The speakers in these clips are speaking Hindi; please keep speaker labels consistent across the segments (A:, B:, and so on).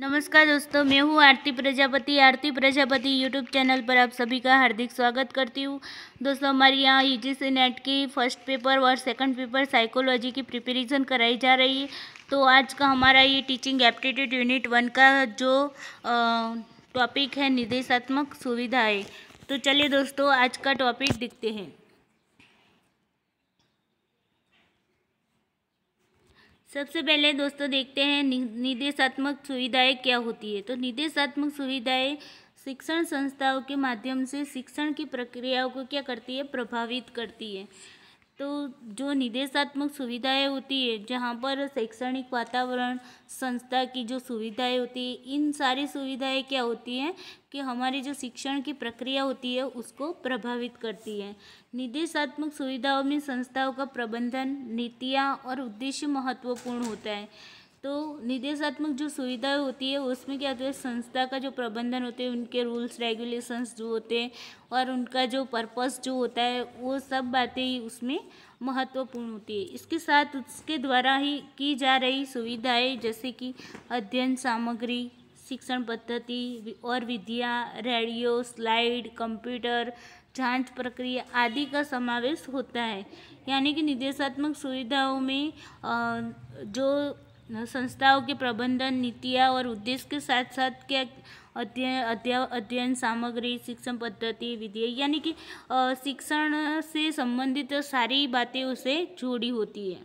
A: नमस्कार दोस्तों मैं हूँ आरती प्रजापति आरती प्रजापति यूट्यूब चैनल पर आप सभी का हार्दिक स्वागत करती हूँ दोस्तों हमारे यहाँ सी e नेट की फर्स्ट पेपर और सेकंड पेपर साइकोलॉजी की प्रिपरेशन कराई जा रही है तो आज का हमारा ये टीचिंग एप्टीट्यूड यूनिट वन का जो टॉपिक है निर्देशात्मक सुविधाएँ तो चलिए दोस्तों आज का टॉपिक दिखते हैं सबसे पहले दोस्तों देखते हैं निर्देशात्मक सुविधाएं क्या होती है तो निर्देशात्मक सुविधाएं शिक्षण संस्थाओं के माध्यम से शिक्षण की प्रक्रियाओं को क्या करती है प्रभावित करती है तो जो निदेशात्मक सुविधाएं होती है जहाँ पर शैक्षणिक वातावरण संस्था की जो सुविधाएं होती है इन सारी सुविधाएं क्या होती हैं कि हमारी जो शिक्षण की प्रक्रिया होती है उसको प्रभावित करती है निदेशात्मक सुविधाओं में संस्थाओं का प्रबंधन नीतियाँ और उद्देश्य महत्वपूर्ण होता है तो निर्देशात्मक जो सुविधाएं होती है उसमें क्या होता है संस्था का जो प्रबंधन होते हैं उनके रूल्स रेगुलेशंस जो होते हैं और उनका जो पर्पस जो होता है वो सब बातें ही उसमें महत्वपूर्ण होती है इसके साथ उसके द्वारा ही की जा रही सुविधाएं जैसे कि अध्ययन सामग्री शिक्षण पद्धति और विद्या रेडियो स्लाइड कंप्यूटर जांच प्रक्रिया आदि का समावेश होता है यानी कि निर्देशात्मक सुविधाओं में जो संस्थाओं के प्रबंधन नीतियाँ और उद्देश्य के साथ साथ क्या अध्ययन अध्ययन सामग्री शिक्षण पद्धति विधि यानी कि शिक्षण से संबंधित सारी बातें उसे जोड़ी होती है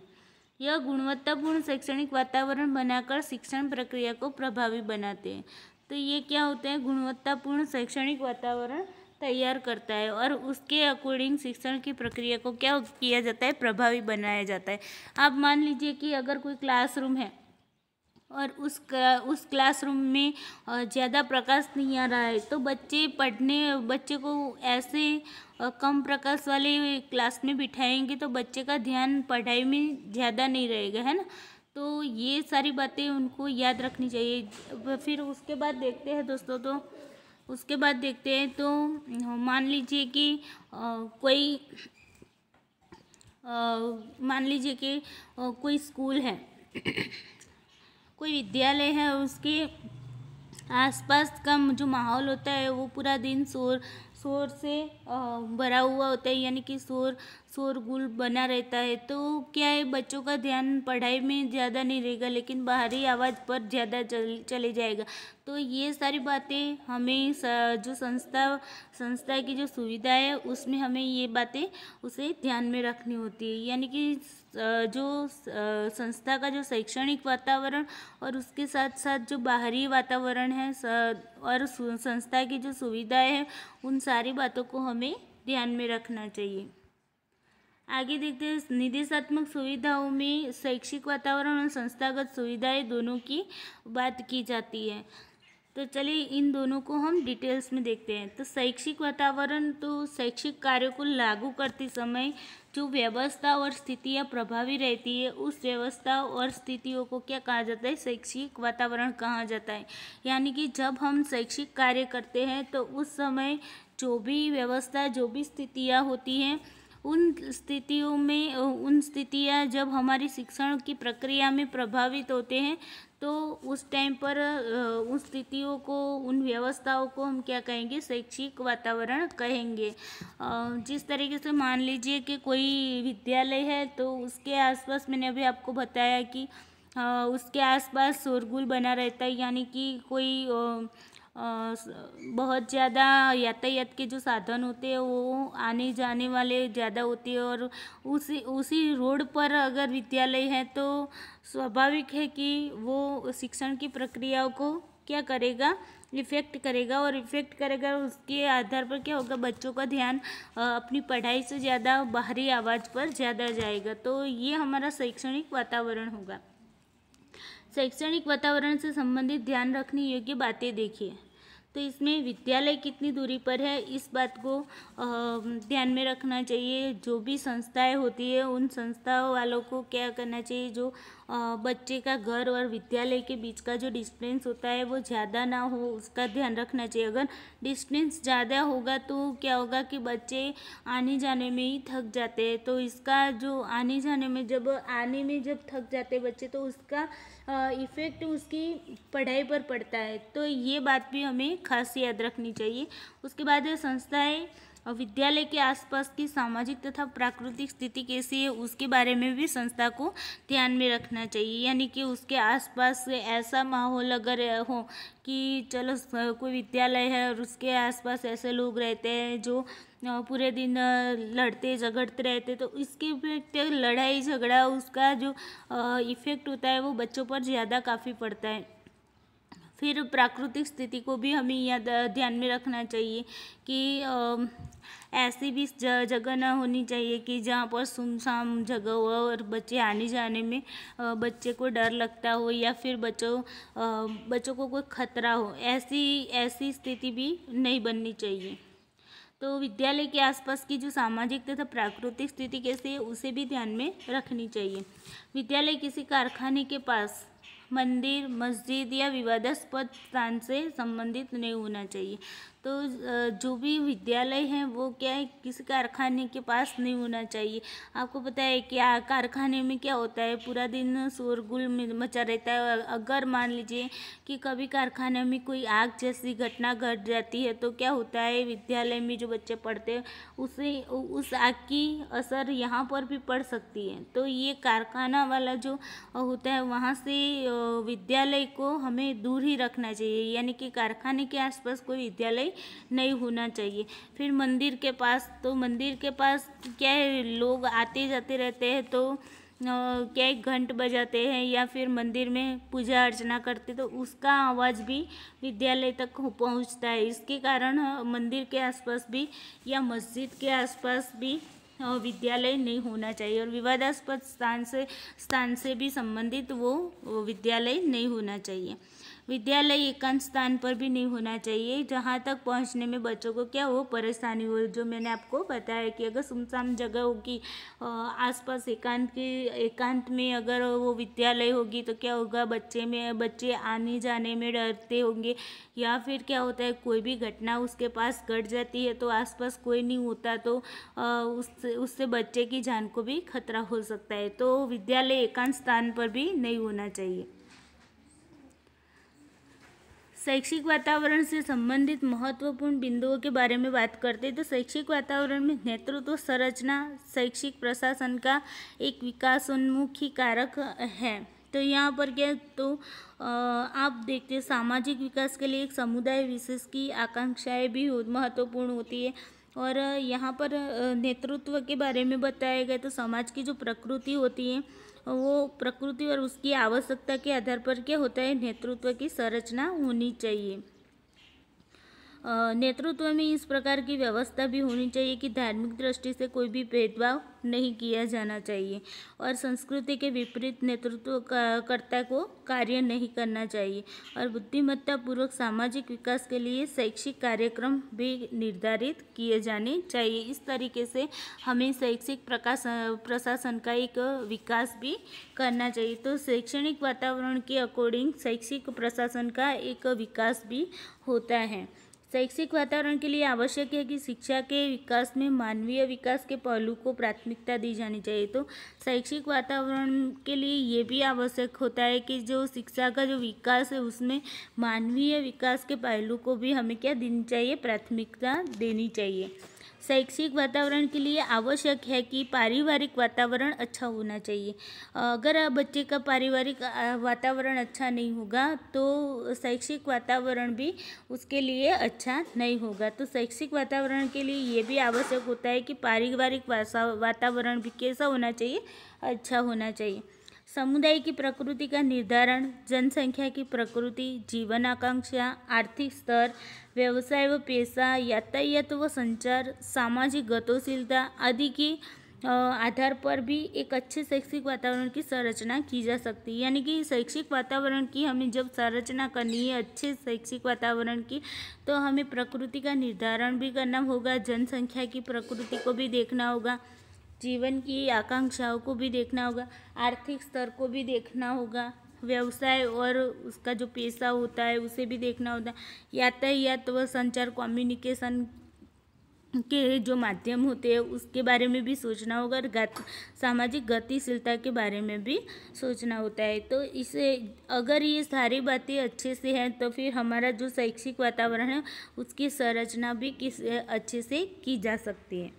A: यह गुणवत्तापूर्ण शैक्षणिक वातावरण बनाकर शिक्षण प्रक्रिया को प्रभावी बनाते हैं तो ये क्या होते हैं गुणवत्तापूर्ण शैक्षणिक वातावरण तैयार करता है और उसके अकॉर्डिंग शिक्षण की प्रक्रिया को क्या किया जाता है प्रभावी बनाया जाता है आप मान लीजिए कि अगर कोई क्लासरूम है और उस उस क्लासरूम में ज़्यादा प्रकाश नहीं आ रहा है तो बच्चे पढ़ने बच्चे को ऐसे कम प्रकाश वाले क्लास में बिठाएंगे तो बच्चे का ध्यान पढ़ाई में ज़्यादा नहीं रहेगा है ना तो ये सारी बातें उनको याद रखनी चाहिए फिर उसके बाद देखते हैं दोस्तों तो उसके बाद देखते हैं तो मान लीजिए कि आ, कोई मान लीजिए कि आ, कोई स्कूल है कोई विद्यालय है उसके आसपास का जो माहौल होता है वो पूरा दिन शोर शोर से भरा हुआ होता है यानी कि शोर शोरगुल बना रहता है तो क्या है बच्चों का ध्यान पढ़ाई में ज़्यादा नहीं रहेगा लेकिन बाहरी आवाज़ पर ज़्यादा चल चले जाएगा तो ये सारी बातें हमें जो संस्था संस्था की जो सुविधा है उसमें हमें ये बातें उसे ध्यान में रखनी होती है यानी कि जो संस्था का जो शैक्षणिक वातावरण और उसके साथ साथ जो बाहरी वातावरण है और संस्था की जो सुविधाएं हैं उन सारी बातों को हमें ध्यान में रखना चाहिए आगे देखते हैं निदेशात्मक सुविधाओं में शैक्षिक वातावरण और संस्थागत सुविधाएं दोनों की बात की जाती है तो चलिए इन दोनों को हम डिटेल्स में देखते हैं तो शैक्षिक वातावरण तो शैक्षिक कार्यों को लागू करते समय जो व्यवस्था और स्थितियाँ प्रभावी रहती है उस व्यवस्था और स्थितियों को क्या कहा जाता है शैक्षिक वातावरण कहा जाता है यानी कि जब हम शैक्षिक कार्य करते हैं तो उस समय जो भी व्यवस्था जो भी स्थितियाँ होती हैं उन स्थितियों में उन स्थितियाँ जब हमारी शिक्षण की प्रक्रिया में प्रभावित होते हैं तो उस टाइम पर उन स्थितियों को उन व्यवस्थाओं को हम क्या कहेंगे शैक्षिक वातावरण कहेंगे जिस तरीके से मान लीजिए कि कोई विद्यालय है तो उसके आसपास मैंने अभी आपको बताया कि उसके आसपास शोरगुल बना रहता है यानी कि कोई बहुत ज़्यादा यातायात के जो साधन होते हैं वो आने जाने वाले ज़्यादा होते हैं और उसी उसी रोड पर अगर विद्यालय है तो स्वाभाविक है कि वो शिक्षण की प्रक्रियाओं को क्या करेगा इफ़ेक्ट करेगा और इफ़ेक्ट करेगा उसके आधार पर क्या होगा बच्चों का ध्यान अपनी पढ़ाई से ज़्यादा बाहरी आवाज़ पर ज़्यादा जाएगा तो ये हमारा शैक्षणिक वातावरण होगा शैक्षणिक वातावरण से संबंधित ध्यान रखने योग्य बातें देखिए तो इसमें विद्यालय कितनी दूरी पर है इस बात को ध्यान में रखना चाहिए जो भी संस्थाएं होती है उन संस्थाओं वालों को क्या करना चाहिए जो बच्चे का घर और विद्यालय के बीच का जो डिस्टेंस होता है वो ज़्यादा ना हो उसका ध्यान रखना चाहिए अगर डिस्टेंस ज़्यादा होगा तो क्या होगा कि बच्चे आने जाने में ही थक जाते हैं तो इसका जो आने जाने में जब आने में जब थक जाते बच्चे तो उसका इफ़ेक्ट उसकी पढ़ाई पर पड़ता है तो ये बात भी हमें खास याद रखनी चाहिए उसके बाद संस्थाएं विद्यालय के आसपास की सामाजिक तथा प्राकृतिक स्थिति कैसी है उसके बारे में भी संस्था को ध्यान में रखना चाहिए यानी कि उसके आसपास ऐसा माहौल अगर हो कि चलो कोई विद्यालय है और उसके आसपास ऐसे लोग रहते हैं जो पूरे दिन लड़ते झगड़ते रहते तो इसके इफेक्ट लड़ाई झगड़ा उसका जो इफ़ेक्ट होता है वो बच्चों पर ज़्यादा काफ़ी पड़ता है फिर प्राकृतिक स्थिति को भी हमें याद ध्यान में रखना चाहिए कि ऐसी भी जगह ना होनी चाहिए कि जहाँ पर सुनसान जगह हो और बच्चे आने जाने में बच्चे को डर लगता हो या फिर बच्चों बच्चों को कोई खतरा हो ऐसी ऐसी स्थिति भी नहीं बननी चाहिए तो विद्यालय के आसपास की जो सामाजिक तथा प्राकृतिक स्थिति कैसी है उसे भी ध्यान में रखनी चाहिए विद्यालय किसी कारखाने के पास मंदिर मस्जिद या विवादास्पद स्थान से संबंधित नहीं होना चाहिए तो जो भी विद्यालय हैं वो क्या है किसी कारखाने के पास नहीं होना चाहिए आपको पता है कि कारखाने में क्या होता है पूरा दिन शोरगुल मचा रहता है अगर मान लीजिए कि कभी कारखाने में कोई आग जैसी घटना घट जाती है तो क्या होता है विद्यालय में जो बच्चे पढ़ते हैं उसे उस आग की असर यहाँ पर भी पड़ सकती है तो ये कारखाना वाला जो होता है वहाँ से विद्यालय को हमें दूर ही रखना चाहिए यानी कि कारखाने के आसपास कोई विद्यालय नहीं होना चाहिए फिर मंदिर के पास तो मंदिर के पास क्या है लोग आते जाते रहते हैं तो क्या एक घंट बजाते हैं या फिर मंदिर में पूजा अर्चना करते तो उसका आवाज़ भी विद्यालय तक पहुंचता है इसके कारण मंदिर के आसपास भी या मस्जिद के आसपास भी विद्यालय नहीं होना चाहिए और विवादास्पद स्थान से स्थान से भी संबंधित वो विद्यालय नहीं होना चाहिए विद्यालय एकांत स्थान पर भी नहीं होना चाहिए जहाँ तक पहुँचने में बच्चों को क्या हो परेशानी हो जो मैंने आपको बताया कि अगर सुनसान जगह होगी आसपास एकांत की एकांत में अगर वो विद्यालय होगी तो क्या होगा बच्चे में बच्चे आने जाने में डरते होंगे या फिर क्या होता है कोई भी घटना उसके पास घट जाती है तो आसपास कोई नहीं होता तो उससे उससे बच्चे की जान को भी खतरा हो सकता है तो विद्यालय एकांत स्थान पर भी नहीं होना चाहिए शैक्षिक वातावरण से संबंधित महत्वपूर्ण बिंदुओं के बारे में बात करते हैं तो शैक्षिक वातावरण में नेतृत्व तो संरचना शैक्षिक प्रशासन का एक विकासोन्मुखी कारक है तो यहाँ पर क्या तो आप देखते हैं सामाजिक विकास के लिए एक समुदाय विशेष की आकांक्षाएं भी महत्वपूर्ण होती है और यहाँ पर नेतृत्व के बारे में बताया गया तो समाज की जो प्रकृति होती है वो प्रकृति और उसकी आवश्यकता के आधार पर क्या होता है नेतृत्व की संरचना होनी चाहिए नेतृत्व में इस प्रकार की व्यवस्था भी होनी चाहिए कि धार्मिक दृष्टि से कोई भी भेदभाव नहीं किया जाना चाहिए और संस्कृति के विपरीत नेतृत्व कर्ता को कार्य नहीं करना चाहिए और बुद्धिमत्ता पूर्वक सामाजिक विकास के लिए शैक्षिक कार्यक्रम भी निर्धारित किए जाने चाहिए इस तरीके से हमें शैक्षिक प्रकाश प्रशासन का एक विकास भी करना चाहिए तो शैक्षणिक वातावरण के अकॉर्डिंग शैक्षिक प्रशासन का एक विकास भी होता है शैक्षिक वातावरण के लिए आवश्यक है कि शिक्षा के विकास में मानवीय विकास के पहलू को प्राथमिकता दी जानी चाहिए तो शैक्षिक वातावरण के लिए ये भी आवश्यक होता है कि जो शिक्षा का जो विकास है उसमें मानवीय विकास के पहलू को भी हमें क्या देनी चाहिए प्राथमिकता देनी चाहिए शैक्षिक वातावरण के लिए आवश्यक है कि पारिवारिक वातावरण अच्छा होना चाहिए अगर बच्चे का पारिवारिक वातावरण अच्छा नहीं होगा तो शैक्षिक वातावरण भी उसके लिए अच्छा नहीं होगा तो शैक्षिक वातावरण के लिए ये भी आवश्यक होता है कि पारिवारिक वातावरण भी कैसा होना चाहिए अच्छा होना चाहिए समुदाय की प्रकृति का निर्धारण जनसंख्या की प्रकृति जीवन आकांक्षा आर्थिक स्तर व्यवसाय व पेशा यातायात व संचार सामाजिक गतिशीलता आदि की आधार पर भी एक अच्छे शैक्षिक वातावरण की संरचना की जा सकती है यानी कि शैक्षिक वातावरण की हमें जब संरचना करनी है अच्छे शैक्षिक वातावरण की तो हमें प्रकृति का निर्धारण भी करना होगा जनसंख्या की प्रकृति को भी देखना होगा जीवन की आकांक्षाओं को भी देखना होगा आर्थिक स्तर को भी देखना होगा व्यवसाय और उसका जो पेशा होता है उसे भी देखना होता है यातायात व संचार कम्युनिकेशन के जो माध्यम होते हैं उसके बारे में भी सोचना होगा और गत सामाजिक गतिशीलता के बारे में भी सोचना होता है तो इसे अगर ये सारी बातें अच्छे से हैं तो फिर हमारा जो शैक्षिक वातावरण है उसकी संरचना भी किस अच्छे से की जा सकती है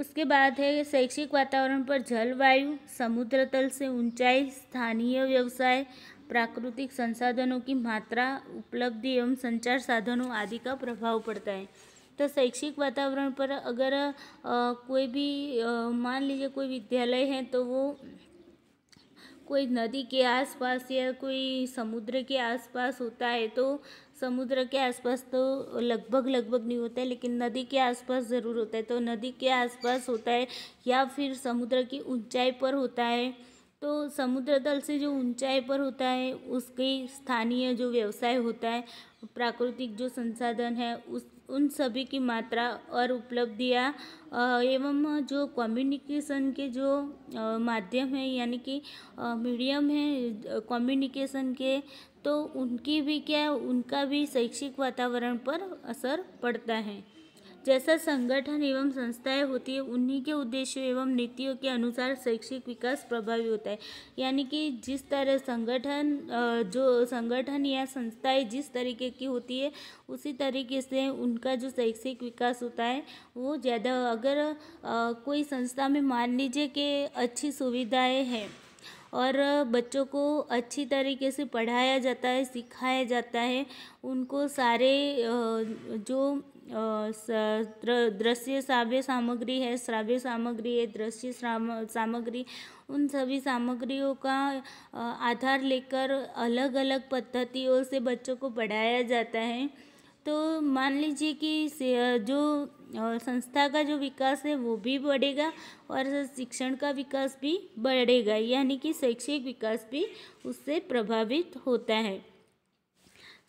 A: उसके बाद है शैक्षिक वातावरण पर जलवायु समुद्र तल से ऊंचाई स्थानीय व्यवसाय प्राकृतिक संसाधनों की मात्रा उपलब्धि एवं संचार साधनों आदि का प्रभाव पड़ता है तो शैक्षिक वातावरण पर अगर आ, कोई भी मान लीजिए कोई विद्यालय है तो वो कोई नदी के आसपास या कोई समुद्र के आसपास होता है तो समुद्र के आसपास तो लगभग लगभग नहीं होता है लेकिन नदी के आसपास ज़रूर होता है तो नदी के आसपास होता है या फिर समुद्र की ऊंचाई पर होता है तो समुद्र तल से जो ऊंचाई पर होता है उसके स्थानीय जो व्यवसाय होता है प्राकृतिक जो संसाधन है उस उन सभी की मात्रा और उपलब्धियाँ एवं जो कम्युनिकेशन के जो माध्यम है यानी कि मीडियम है कम्युनिकेशन के तो उनकी भी क्या है उनका भी शैक्षिक वातावरण पर असर पड़ता है जैसा संगठन एवं संस्थाएं होती है उन्हीं के उद्देश्यों एवं नीतियों के अनुसार शैक्षिक विकास प्रभावी होता है यानी कि जिस तरह संगठन जो संगठन या संस्थाएं जिस तरीके की होती है उसी तरीके से उनका जो शैक्षिक विकास होता है वो ज़्यादा अगर कोई संस्था में मान लीजिए कि अच्छी सुविधाएं हैं और बच्चों को अच्छी तरीके से पढ़ाया जाता है सिखाया जाता है उनको सारे जो दृश्य श्राव्य सामग्री है श्राव्य सामग्री है दृश्य सामग्री उन सभी सामग्रियों का आधार लेकर अलग अलग पद्धतियों से बच्चों को पढ़ाया जाता है तो मान लीजिए कि जो संस्था का जो विकास है वो भी बढ़ेगा और शिक्षण का विकास भी बढ़ेगा यानी कि शैक्षिक विकास भी उससे प्रभावित होता है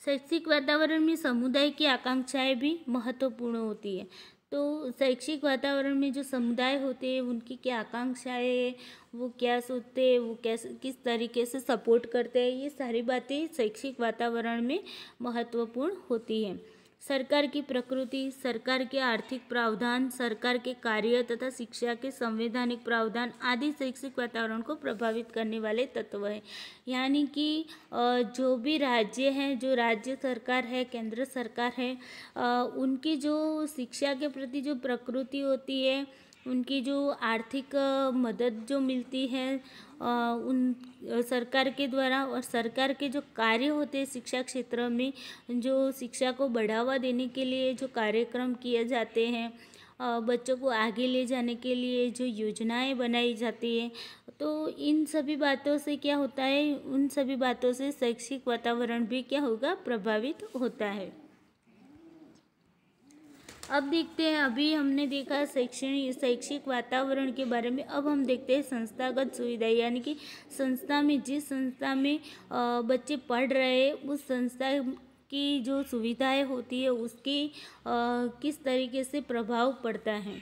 A: शैक्षिक वातावरण में समुदाय की आकांक्षाएं भी महत्वपूर्ण होती है तो शैक्षिक वातावरण में जो समुदाय होते हैं उनकी क्या आकांक्षाएँ वो क्या सोचते हैं वो कैसे किस तरीके से सपोर्ट करते हैं ये सारी बातें शैक्षिक वातावरण में महत्वपूर्ण होती हैं सरकार की प्रकृति सरकार के आर्थिक प्रावधान सरकार के कार्य तथा शिक्षा के संवैधानिक प्रावधान आदि शैक्षिक वातावरण को प्रभावित करने वाले तत्व हैं यानी कि जो भी राज्य हैं जो राज्य सरकार है केंद्र सरकार है उनकी जो शिक्षा के प्रति जो प्रकृति होती है उनकी जो आर्थिक मदद जो मिलती है उन सरकार के द्वारा और सरकार के जो कार्य होते हैं शिक्षा क्षेत्र में जो शिक्षा को बढ़ावा देने के लिए जो कार्यक्रम किए जाते हैं बच्चों को आगे ले जाने के लिए जो योजनाएं बनाई जाती है तो इन सभी बातों से क्या होता है उन सभी बातों से शैक्षिक वातावरण भी क्या होगा प्रभावित होता है अब देखते हैं अभी हमने देखा शैक्षणिक शैक्षिक वातावरण के बारे में अब हम देखते हैं संस्थागत सुविधा यानी कि संस्था में जिस संस्था में बच्चे पढ़ रहे हैं उस संस्था की जो सुविधाएं होती है उसकी किस तरीके से प्रभाव पड़ता है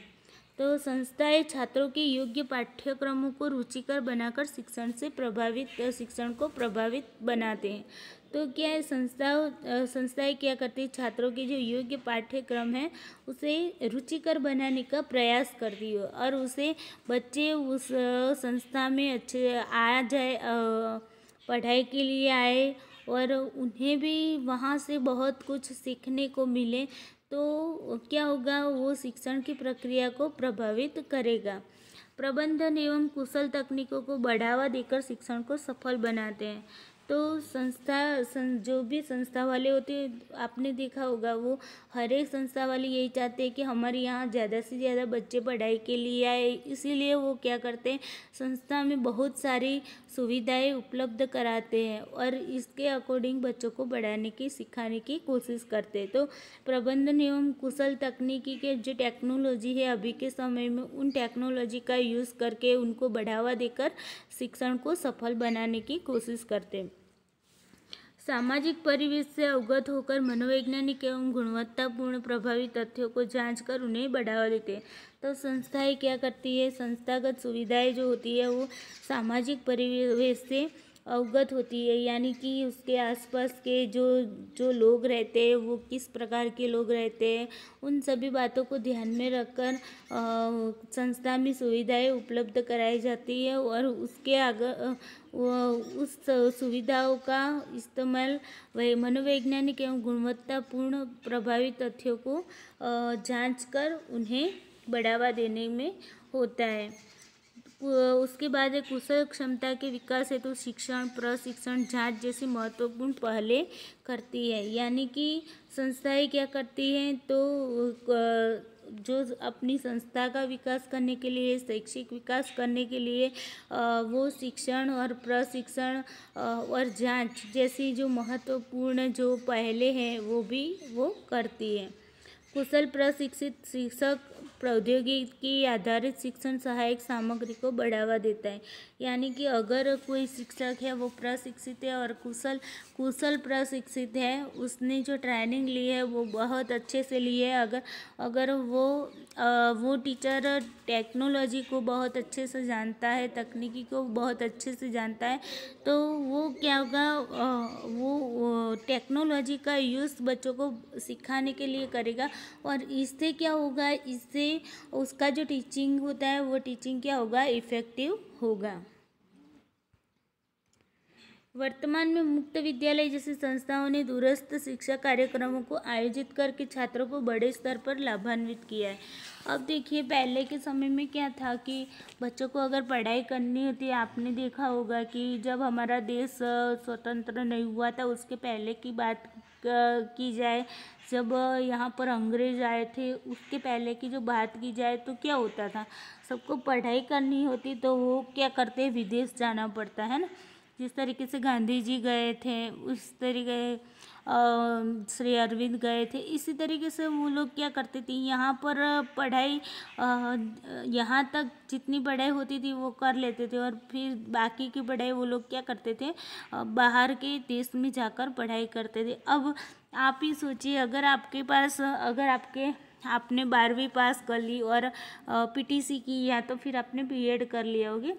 A: तो संस्थाएं छात्रों के योग्य पाठ्यक्रमों को रुचिकर बनाकर शिक्षण से प्रभावित शिक्षण को प्रभावित बनाते हैं तो क्या संस्थाओं संस्थाएँ क्या करती छात्रों के जो योग्य पाठ्यक्रम है उसे रुचिकर बनाने का प्रयास करती हो और उसे बच्चे उस संस्था में अच्छे आ जाए पढ़ाई के लिए आए और उन्हें भी वहाँ से बहुत कुछ सीखने को मिले तो क्या होगा वो शिक्षण की प्रक्रिया को प्रभावित करेगा प्रबंधन एवं कुशल तकनीकों को बढ़ावा देकर शिक्षण को सफल बनाते हैं तो संस्था सं, जो भी संस्था वाले होते हैं आपने देखा होगा वो हर एक संस्था वाले यही चाहते हैं कि हमारे यहाँ ज़्यादा से ज़्यादा बच्चे पढ़ाई के लिए आए इसीलिए वो क्या करते हैं संस्था में बहुत सारी सुविधाएं उपलब्ध कराते हैं और इसके अकॉर्डिंग बच्चों को बढ़ाने की सिखाने की कोशिश करते हैं तो प्रबंधन एवं कुशल तकनीकी के जो टेक्नोलॉजी है अभी के समय में उन टेक्नोलॉजी का यूज़ करके उनको बढ़ावा देकर शिक्षण को सफल बनाने की कोशिश करते हैं सामाजिक परिवेश से अवगत होकर मनोवैज्ञानिक एवं गुणवत्तापूर्ण प्रभावी तथ्यों को जांच कर उन्हें बढ़ावा देते हैं तो संस्थाएं क्या करती है संस्थागत सुविधाएं जो होती है वो सामाजिक परिवेश से अवगत होती है यानी कि उसके आसपास के जो जो लोग रहते हैं वो किस प्रकार के लोग रहते हैं उन सभी बातों को ध्यान में रखकर संस्था में सुविधाएं उपलब्ध कराई जाती है और उसके आगे उस सुविधाओं का इस्तेमाल वह मनोवैज्ञानिक एवं गुणवत्तापूर्ण प्रभावी तथ्यों को जांचकर कर उन्हें बढ़ावा देने में होता है उसके बाद कुशल क्षमता के विकास हेतु तो शिक्षण प्रशिक्षण जांच जैसी महत्वपूर्ण पहले करती है यानी कि संस्थाएं क्या करती हैं तो जो अपनी संस्था का विकास करने के लिए शैक्षिक विकास करने के लिए वो शिक्षण और प्रशिक्षण और जांच जैसी जो महत्वपूर्ण जो पहले हैं वो भी वो करती है कुशल प्रशिक्षित शिक्षक प्रौद्योगिकी आधारित शिक्षण सहायक सामग्री को बढ़ावा देता है यानी कि अगर कोई शिक्षक है वो प्रशिक्षित है और कुशल कुशल प्रशिक्षित है उसने जो ट्रेनिंग ली है वो बहुत अच्छे से ली है अगर अगर वो आ, वो टीचर टेक्नोलॉजी को बहुत अच्छे से जानता है तकनीकी को बहुत अच्छे से जानता है तो वो क्या होगा वो टेक्नोलॉजी का यूज़ बच्चों को सिखाने के लिए करेगा और इससे क्या होगा इससे उसका जो टीचिंग होता है वो टीचिंग क्या होगा इफ़ेक्टिव होगा वर्तमान में मुक्त विद्यालय जैसी संस्थाओं ने दूरस्थ शिक्षा कार्यक्रमों को आयोजित करके छात्रों को बड़े स्तर पर लाभान्वित किया है अब देखिए पहले के समय में क्या था कि बच्चों को अगर पढ़ाई करनी होती है आपने देखा होगा कि जब हमारा देश स्वतंत्र नहीं हुआ था उसके पहले की बात की जाए जब यहाँ पर अंग्रेज आए थे उसके पहले की जो बात की जाए तो क्या होता था सबको पढ़ाई करनी होती तो वो क्या करते विदेश जाना पड़ता है ना जिस तरीके से गांधी जी गए थे उस तरीके श्री अरविंद गए थे इसी तरीके से वो लोग क्या करते थे यहाँ पर पढ़ाई यहाँ तक जितनी पढ़ाई होती थी वो कर लेते थे और फिर बाकी की पढ़ाई वो लोग क्या करते थे बाहर के देश में जाकर पढ़ाई करते थे अब आप ही सोचिए अगर आपके पास अगर आपके आपने बारहवीं पास कर ली और पीटीसी की या तो फिर आपने बीएड कर लिया होगी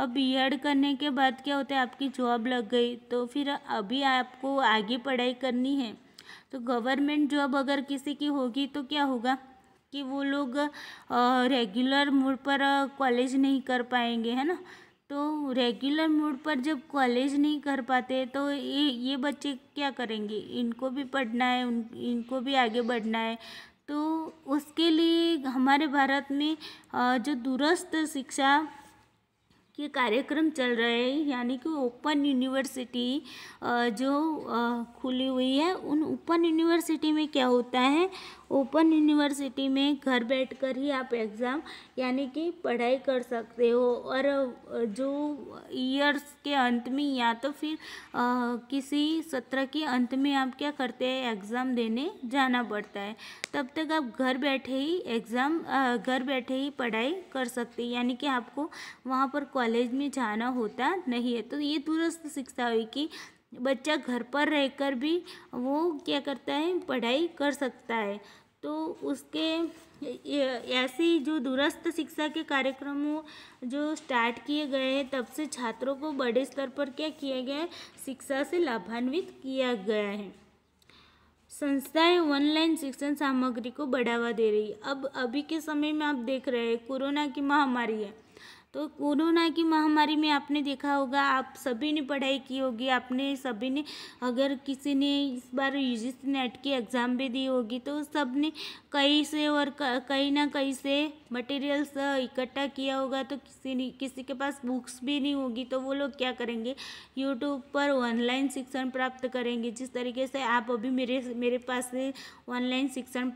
A: अब एड करने के बाद क्या होता है आपकी जॉब लग गई तो फिर अभी आपको आगे पढ़ाई करनी है तो गवर्नमेंट जॉब अगर किसी की होगी तो क्या होगा कि वो लोग रेगुलर मोड पर कॉलेज नहीं कर पाएंगे है ना तो रेगुलर मोड पर जब कॉलेज नहीं कर पाते तो ये ये बच्चे क्या करेंगे इनको भी पढ़ना है उन इनको भी आगे बढ़ना है तो उसके लिए हमारे भारत में जो दूरस्थ शिक्षा के कार्यक्रम चल रहे हैं यानी कि ओपन यूनिवर्सिटी जो खुली हुई है उन ओपन यूनिवर्सिटी में क्या होता है ओपन यूनिवर्सिटी में घर बैठकर ही आप एग्ज़ाम यानी कि पढ़ाई कर सकते हो और जो ईयर्स के अंत में या तो फिर आ, किसी सत्र के अंत में आप क्या करते हैं एग्ज़ाम देने जाना पड़ता है तब तक आप घर बैठे ही एग्ज़ाम घर बैठे ही पढ़ाई कर सकते हैं यानी कि आपको वहाँ पर कॉलेज में जाना होता नहीं है तो ये दुरुस्त शिक्षा हुई कि बच्चा घर पर रहकर भी वो क्या करता है पढ़ाई कर सकता है तो उसके ऐसी जो दूरस्थ शिक्षा के कार्यक्रमों जो स्टार्ट किए गए हैं तब से छात्रों को बड़े स्तर पर क्या किया गया है शिक्षा से लाभान्वित किया गया है संस्थाएं ऑनलाइन शिक्षण सामग्री को बढ़ावा दे रही है अब अभी के समय में आप देख रहे हैं कोरोना की महामारी है तो कोरोना की महामारी में आपने देखा होगा आप सभी ने पढ़ाई की होगी आपने सभी ने अगर किसी ने इस बार यू नेट की एग्ज़ाम भी दी होगी तो सब ने कहीं से और कहीं ना कहीं से मटेरियल्स इकट्ठा किया होगा तो किसी ने किसी के पास बुक्स भी नहीं होगी तो वो लोग क्या करेंगे यूट्यूब पर ऑनलाइन शिक्षण प्राप्त करेंगे जिस तरीके से आप अभी मेरे मेरे पास से ऑनलाइन शिक्षण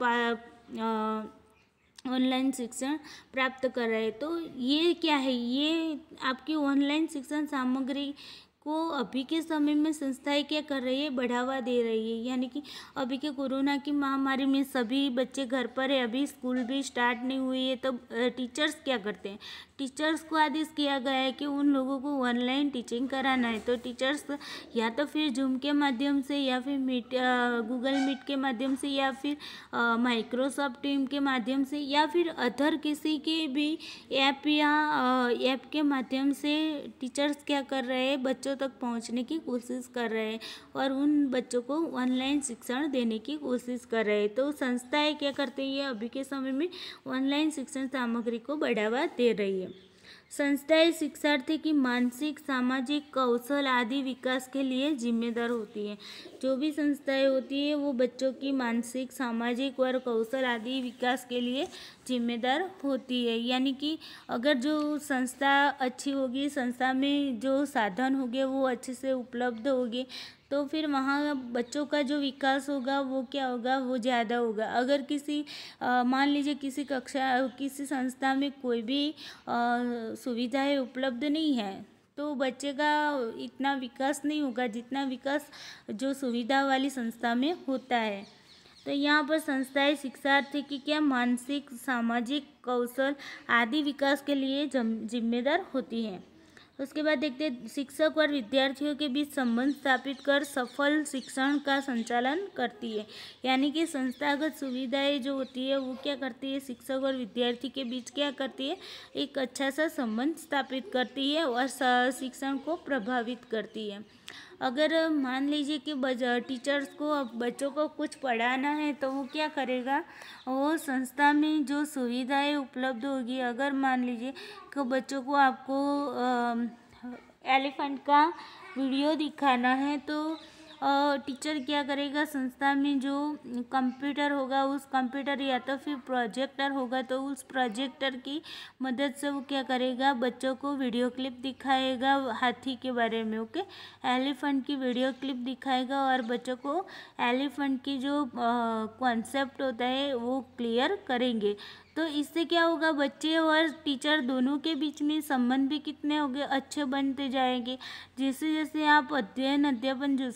A: ऑनलाइन शिक्षण प्राप्त कर रहे हैं तो ये क्या है ये आपकी ऑनलाइन शिक्षण सामग्री को अभी के समय में संस्थाएं क्या कर रही है बढ़ावा दे रही है यानी कि अभी के कोरोना की महामारी में सभी बच्चे घर पर है अभी स्कूल भी स्टार्ट नहीं हुई है तो टीचर्स क्या करते हैं टीचर्स को आदेश किया गया है कि उन लोगों को ऑनलाइन टीचिंग कराना है तो टीचर्स या तो फिर जूम के माध्यम से या फिर मीट गूगल मीट के माध्यम से या फिर माइक्रोसॉफ्ट टीम के माध्यम से या फिर अदर किसी के भी ऐप या ऐप के माध्यम से टीचर्स क्या कर रहे हैं बच्चों तक पहुंचने की कोशिश कर रहे हैं और उन बच्चों को ऑनलाइन शिक्षण देने की कोशिश कर रहे हैं तो संस्थाएँ क्या करती है अभी के समय में ऑनलाइन शिक्षण सामग्री को बढ़ावा दे रही है संस्थाएं शिक्षार्थी की मानसिक सामाजिक कौशल आदि विकास के लिए जिम्मेदार होती है जो भी संस्थाएं होती है वो बच्चों की मानसिक सामाजिक और कौशल आदि विकास के लिए जिम्मेदार होती है यानी कि अगर जो संस्था अच्छी होगी संस्था में जो साधन होंगे वो अच्छे से उपलब्ध होगी तो फिर वहाँ बच्चों का जो विकास होगा वो क्या होगा वो ज़्यादा होगा अगर किसी मान लीजिए किसी कक्षा किसी संस्था में कोई भी सुविधाएं उपलब्ध नहीं है तो बच्चे का इतना विकास नहीं होगा जितना विकास जो सुविधा वाली संस्था में होता है तो यहाँ पर संस्थाएं शिक्षार्थी की क्या मानसिक सामाजिक कौशल आदि विकास के लिए जिम्मेदार होती हैं उसके बाद देखते हैं शिक्षक और विद्यार्थियों के बीच संबंध स्थापित कर सफल शिक्षण का संचालन करती है यानी कि संस्थागत सुविधाएं जो होती है वो क्या करती है शिक्षक और विद्यार्थी के बीच क्या करती है एक अच्छा सा संबंध स्थापित करती है और शिक्षण को प्रभावित करती है अगर मान लीजिए कि टीचर्स को बच्चों को कुछ पढ़ाना है तो वो क्या करेगा वो संस्था में जो सुविधाएं उपलब्ध होगी अगर मान लीजिए कि बच्चों को आपको एलिफेंट का वीडियो दिखाना है तो टीचर क्या करेगा संस्था में जो कंप्यूटर होगा उस कंप्यूटर या तो फिर प्रोजेक्टर होगा तो उस प्रोजेक्टर की मदद से वो क्या करेगा बच्चों को वीडियो क्लिप दिखाएगा हाथी के बारे में ओके एलिफेंट की वीडियो क्लिप दिखाएगा और बच्चों को एलिफेंट की जो कॉन्सेप्ट होता है वो क्लियर करेंगे तो इससे क्या होगा बच्चे और टीचर दोनों के बीच में संबंध भी कितने होंगे अच्छे बनते जाएंगे जैसे जैसे आप अध्ययन अध्यापन जो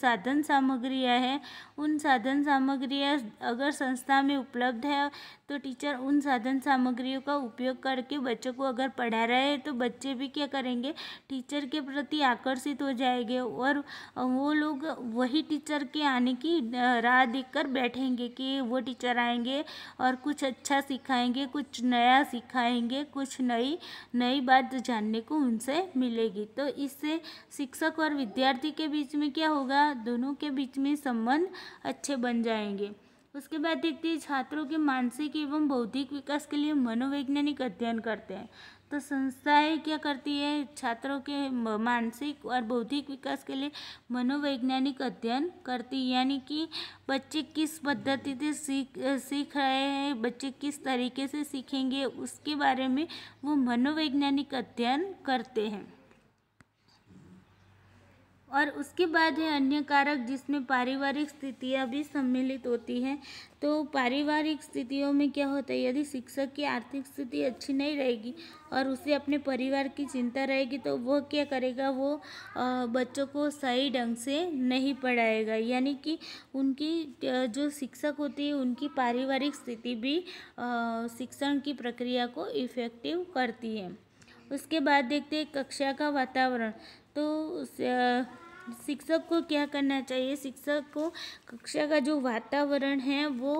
A: साधन सामग्रियाँ हैं उन साधन सामग्रियाँ अगर संस्था में उपलब्ध है तो टीचर उन साधन सामग्रियों का उपयोग करके बच्चों को अगर पढ़ा रहे हैं तो बच्चे भी क्या करेंगे टीचर के प्रति आकर्षित हो जाएंगे और वो लोग वही टीचर के आने की राह देखकर बैठेंगे कि वो टीचर आएंगे और कुछ अच्छा सिखाएंगे कुछ नया सिखाएंगे कुछ नई नई बात जानने को उनसे मिलेगी तो इससे शिक्षक और विद्यार्थी के बीच में क्या होगा दोनों के बीच में संबंध अच्छे बन जाएंगे उसके बाद देखते हैं छात्रों के मानसिक एवं बौद्धिक विकास के लिए मनोवैज्ञानिक अध्ययन करते हैं तो संस्थाएं क्या करती है छात्रों के मानसिक और बौद्धिक विकास के लिए मनोवैज्ञानिक अध्ययन करती है यानी कि बच्चे किस पद्धति से सीख सीख रहे हैं बच्चे किस तरीके से सीखेंगे उसके बारे में वो मनोवैज्ञानिक अध्ययन करते हैं और उसके बाद है अन्य कारक जिसमें पारिवारिक स्थितियाँ भी सम्मिलित होती हैं तो पारिवारिक स्थितियों में क्या होता है यदि शिक्षक की आर्थिक स्थिति अच्छी नहीं रहेगी और उसे अपने परिवार की चिंता रहेगी तो वो क्या करेगा वो बच्चों को सही ढंग से नहीं पढ़ाएगा यानी कि उनकी जो शिक्षक होती है उनकी पारिवारिक स्थिति भी शिक्षण की प्रक्रिया को इफ़ेक्टिव करती है उसके बाद देखते हैं कक्षा का वातावरण तो शिक्षक को क्या करना चाहिए शिक्षक को कक्षा का जो वातावरण है वो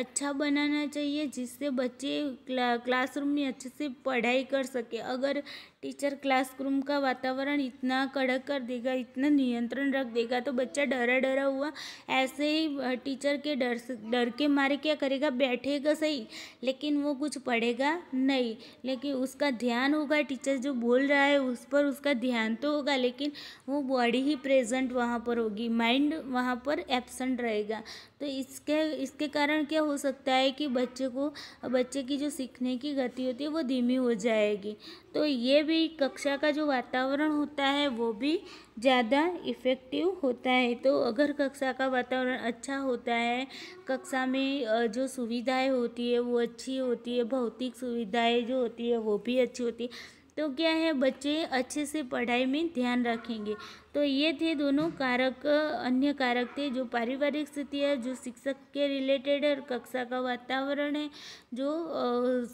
A: अच्छा बनाना चाहिए जिससे बच्चे क्ला, क्लासरूम में अच्छे से पढ़ाई कर सके अगर टीचर क्लासरूम का वातावरण इतना कड़क कर देगा इतना नियंत्रण रख देगा तो बच्चा डरा डरा हुआ ऐसे ही टीचर के डर डर के मारे क्या करेगा बैठेगा सही लेकिन वो कुछ पढ़ेगा नहीं लेकिन उसका ध्यान होगा टीचर जो बोल रहा है उस पर उसका ध्यान तो होगा लेकिन वो बॉडी ही प्रेजेंट वहाँ पर होगी माइंड वहाँ पर एबसेंट रहेगा तो इसके इसके कारण क्या हो सकता है कि बच्चे को बच्चे की जो सीखने की गति होती है वो धीमी हो जाएगी तो ये भी कक्षा का जो वातावरण होता है वो भी ज़्यादा इफ़ेक्टिव होता है तो अगर कक्षा का वातावरण अच्छा होता है कक्षा में जो सुविधाएं होती है वो अच्छी होती है भौतिक सुविधाएं जो होती है वो भी अच्छी होती है तो क्या है बच्चे अच्छे से पढ़ाई में ध्यान रखेंगे तो ये थे दोनों कारक अन्य कारक थे जो पारिवारिक स्थिति है जो शिक्षक के रिलेटेड है कक्षा का वातावरण है जो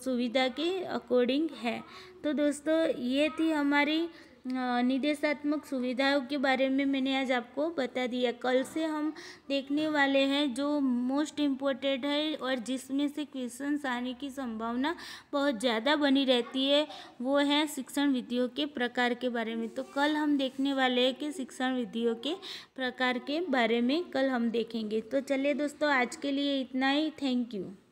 A: सुविधा के अकॉर्डिंग है तो दोस्तों ये थी हमारी निदेशात्मक सुविधाओं के बारे में मैंने आज आपको बता दिया कल से हम देखने वाले हैं जो मोस्ट इम्पोर्टेंट है और जिसमें से क्वेश्चन आने की संभावना बहुत ज़्यादा बनी रहती है वो है शिक्षण विधियों के प्रकार के बारे में तो कल हम देखने वाले हैं कि शिक्षण विधियों के प्रकार के बारे में कल हम देखेंगे तो चलिए दोस्तों आज के लिए इतना ही थैंक यू